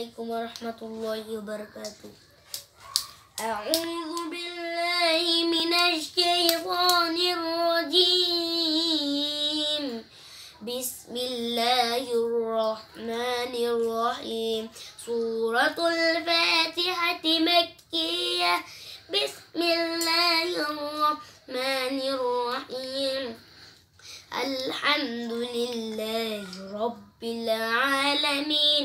عليكم ورحمة الله وبركاته أعوذ بالله من الشيطان الرجيم بسم الله الرحمن الرحيم سورة الفاتحة مكية بسم الله الرحمن الرحيم الحمد لله رب العالمين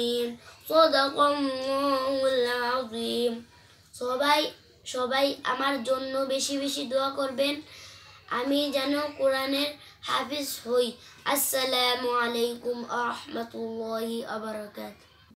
আমিন আজিম সবাই সবাই আমার জন্য বেশি বেশি দোয়া করবেন আমি যেন কোরআনের হাফিজ হই আসসালামু আলাইকুম আহমতুল্লাহ আবরকাত